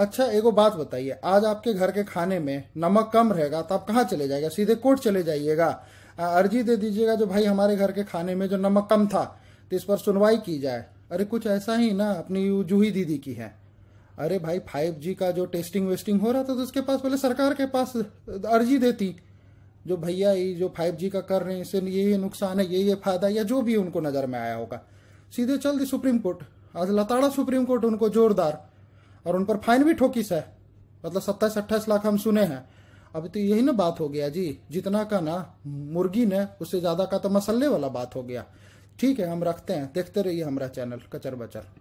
अच्छा एगो बात बताइए आज आपके घर के खाने में नमक कम रहेगा तो आप कहाँ चले जाएगा सीधे कोर्ट चले जाइएगा अर्जी दे दीजिएगा जो भाई हमारे घर के खाने में जो नमक कम था तो इस पर सुनवाई की जाए अरे कुछ ऐसा ही ना अपनी जूही दीदी की है अरे भाई फाइव जी का जो टेस्टिंग वेस्टिंग हो रहा था तो उसके पास पहले सरकार के पास अर्जी देती जो भैया ये जो फाइव जी का कर रहे हैं इससे ये ये नुकसान है ये ये फायदा या जो भी उनको नज़र में आया होगा सीधे चल दी सुप्रीम कोर्ट आज लताड़ा सुप्रीम कोर्ट उनको जोरदार और उन पर फाइन भी ठोकिस है मतलब सत्ताईस अट्ठाईस लाख हम सुने हैं अभी तो यही ना बात हो गया जी जितना का ना मुर्गी ने उससे ज़्यादा का तो मसल्ले वाला बात हो गया ठीक है हम रखते हैं देखते रहिए हमारा चैनल कचर बचर